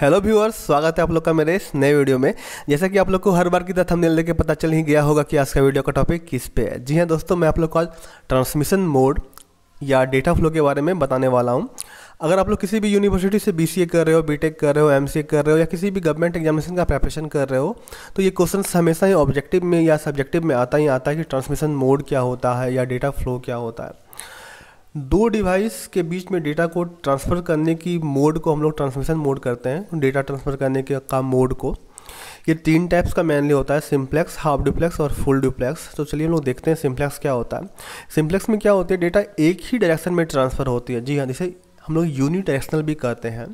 hello viewers स्वागत है आप लोग का मेरे इस नए वीडियो में जैसा कि आप लोग को हर बार की तरह थंबनेल देके पता चल ही गया होगा कि आज का वीडियो का टॉपिक किस पे है जी हां दोस्तों मैं आप लोग को आज ट्रांसमिशन मोड या डेटा फ्लो के बारे में बताने वाला हूं अगर आप लोग किसी भी यूनिवर्सिटी से बीसीए कर रहे हो बीटेक कर रहे हो एमसीए कर रहे हो या किसी भी गवर्नमेंट एग्जामिनेशन का प्रेपरेशन कर रहे हो तो ये क्वेश्चन हमेशा ही ऑब्जेक्टिव में या सब्जेक्टिव में आता ही आता है कि ट्रांसमिशन मोड क्या होता है या डेटा फ्लो क्या होता है दो डिवाइस के बीच में डेटा को ट्रांसफ़र करने की मोड को हम लोग ट्रांसमिशन मोड करते हैं तो डेटा ट्रांसफ़र करने के का मोड को ये तीन टाइप्स का मेनली होता है सिम्प्लेक्स हाफ डुप्लेक्स और फुल डुप्लेक्स तो चलिए हम लोग देखते हैं सिम्प्लेक्स क्या होता है सिम्प्लेक्स में क्या होता है डेटा एक ही डायरेक्शन में ट्रांसफ़र होती है जी हाँ जिसे हम लोग डायरेक्शनल भी कहते हैं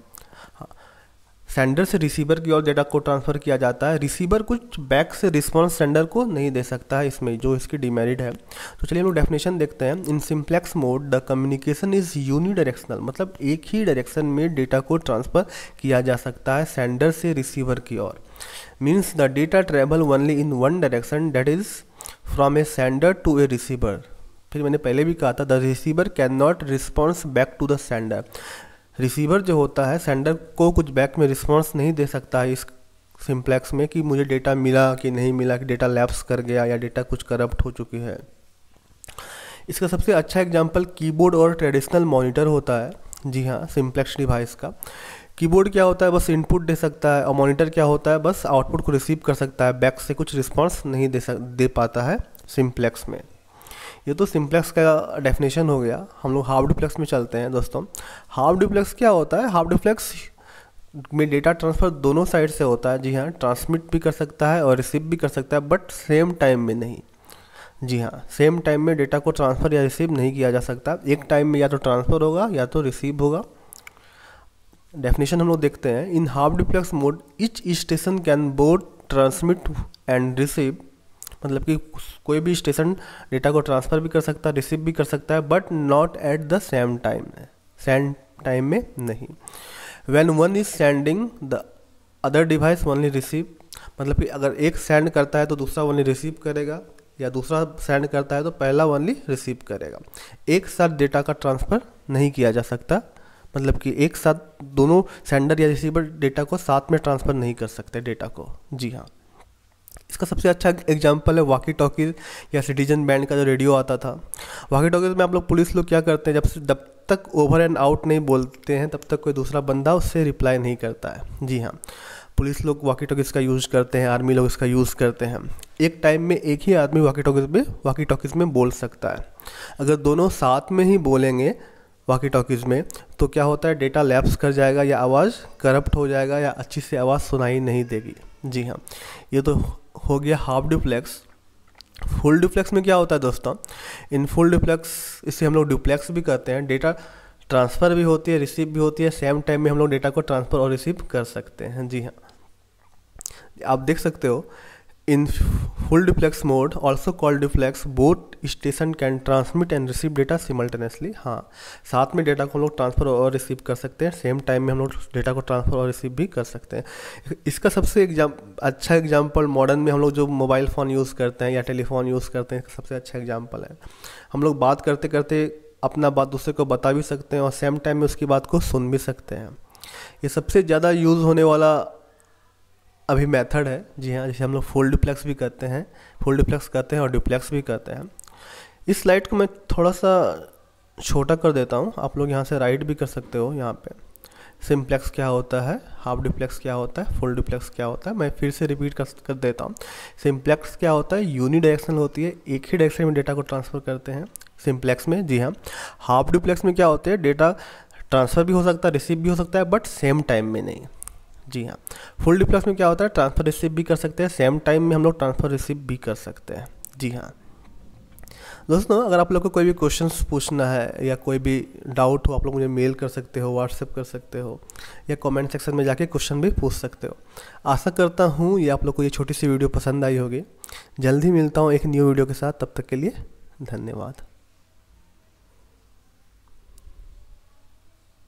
सेंडर से रिसीवर की ओर डेटा को ट्रांसफ़र किया जाता है रिसीवर कुछ बैक से रिस्पॉन्स सेंडर को नहीं दे सकता है इसमें जो इसकी डिमेरिट है तो चलिए हम लोग डेफिनेशन देखते हैं in simplex mode the communication is unidirectional मतलब एक ही डायरेक्शन में डेटा को ट्रांसफ़र किया जा सकता है सेंडर से रिसीवर की ओर means the data travel only in one direction that is from a sender to a receiver फिर मैंने पहले भी कहा था the receiver can not response back to the sender receiver जो होता है सेंडर को कुछ बैक में रिस्पॉन्स नहीं दे सकता है इस सिम्प्लेक्स में कि मुझे डेटा मिला कि नहीं मिला कि डेटा लैप्स कर गया या डेटा कुछ करप्ट हो चुकी है इसका सबसे अच्छा एग्जाम्पल कीबोर्ड और ट्रेडिशनल मॉनिटर होता है जी हाँ सिम्प्लेक्स डिवाइस का कीबोर्ड क्या होता है बस इनपुट दे सकता है और मॉनिटर क्या होता है बस आउटपुट को रिसीव कर सकता है बैक से कुछ रिस्पॉन्स नहीं दे सक दे पाता है सिम्प्लेक्स में ये तो सिम्प्लेक्स का डेफिनेशन हो गया हम लोग हाफ डुप्लेक्स में चलते हैं दोस्तों हाफ डुप्लेक्स क्या होता है हाफ डुप्लेक्स में डेटा ट्रांसफ़र दोनों साइड से होता है जी हाँ ट्रांसमिट भी कर सकता है और रिसीव भी कर सकता है बट सेम टाइम में नहीं जी हाँ सेम टाइम में डेटा को ट्रांसफ़र या रिसीव नहीं किया जा सकता एक टाइम में या तो ट्रांसफ़र होगा या तो रिसीव होगा डेफिनेशन हम लोग देखते हैं in half duplex mode each station can both transmit and receive मतलब कि कोई भी स्टेशन डेटा को ट्रांसफ़र भी कर सकता है रिसीव भी कर सकता है but not at the same time same time में नहीं when one is sending the other device only receive मतलब कि अगर एक सेंड करता है तो दूसरा ओनली रिसीव करेगा या दूसरा सेंड करता है तो पहला ओनली रिसीव करेगा एक साथ डेटा का ट्रांसफ़र नहीं किया जा सकता मतलब कि एक साथ दोनों सेंडर या रिसीवर डेटा को साथ में ट्रांसफ़र नहीं कर सकते डेटा को जी हाँ इसका सबसे अच्छा एग्जाम्पल है वाकी टॉकीज या सिटीजन बैंड का जो रेडियो आता था वाकी टॉकीज में आप लोग पुलिस लोग क्या करते हैं जब जब तक ओवर एंड आउट नहीं बोलते हैं तब तक कोई दूसरा बंदा उससे रिप्लाई नहीं करता है जी हाँ पुलिस लोग वाकी टॉकीज़ का यूज़ करते हैं आर्मी लोग इसका यूज़ करते हैं एक टाइम में एक ही आदमी वाकी टॉकीज़ में वाकी टॉकीज़ में बोल सकता है अगर दोनों साथ में ही बोलेंगे वाकी टॉकीज़ में तो क्या होता है डेटा लैप्स कर जाएगा या आवाज़ करप्ट हो जाएगा या अच्छी से आवाज़ सुनाई नहीं देगी जी हाँ ये तो हो गया हाफ डुप्लेक्स फुल डुप्लेक्स में क्या होता है दोस्तों इन फुल डुप्लेक्स इसे हम लोग डुप्लेक्स भी कहते हैं डेटा ट्रांसफ़र भी होती है रिसीव भी होती है सेम टाइम में हम लोग डेटा को ट्रांसफ़र और रिसीव कर सकते हैं जी हाँ आप देख सकते हो In full duplex mode, also called duplex, both station can transmit and receive data simultaneously हाँ साथ में डेटा को हम लोग ट्रांसफ़र और रिसीव कर सकते हैं सेम टाइम में हम लोग डेटा को ट्रांसफ़र और रिसीव भी कर सकते हैं इसका सबसे एग्जाम अच्छा एग्जाम्पल मॉडर्न में हम लोग जो मोबाइल फ़ोन यूज़ करते हैं या टेलीफोन यूज़ करते हैं सबसे अच्छा एग्जाम्पल है हम लोग बात करते करते अपना बात दूसरे को बता भी सकते हैं और सेम टाइम में उसकी बात को सुन भी सकते हैं ये सबसे ज़्यादा यूज़ होने वाला अभी मेथड है जी हाँ जिसे हम लोग फुल डिप्लेक्स भी कहते हैं फुल डिप्लेक्स कहते हैं और डिप्लेक्स भी कहते हैं इस स्लाइड को मैं थोड़ा सा छोटा कर देता हूँ आप लोग यहाँ से राइट भी कर सकते हो यहाँ पे सिम्प्लेक्स क्या होता है हाफ डिप्लेक्स क्या होता है फुल डिप्लेक्स क्या होता है मैं फिर से रिपीट कर, कर देता हूँ सिम्प्लेक्स क्या होता है यूनिडायरेक्शनल होती है एक ही डायरेक्शन में डेटा को ट्रांसफ़र करते हैं सिम्प्लेक्स में जी हाँ हाफ डिप्लेक्स में क्या होता है डेटा ट्रांसफ़र भी हो सकता है रिसीव भी हो सकता है बट सेम टाइम में नहीं जी हाँ फुल डिप्लस में क्या होता है ट्रांसफ़र रिसीव भी कर सकते हैं सेम टाइम में हम लोग ट्रांसफ़र रिसीव भी कर सकते हैं जी हाँ दोस्तों अगर आप लोग को कोई भी क्वेश्चन पूछना है या कोई भी डाउट हो आप लोग मुझे मेल कर सकते हो व्हाट्सएप कर सकते हो या कमेंट सेक्शन में जाके क्वेश्चन भी पूछ सकते हो आशा करता हूँ ये आप लोग को ये छोटी सी वीडियो पसंद आई होगी जल्द ही मिलता हूँ एक न्यू वीडियो के साथ तब तक के लिए धन्यवाद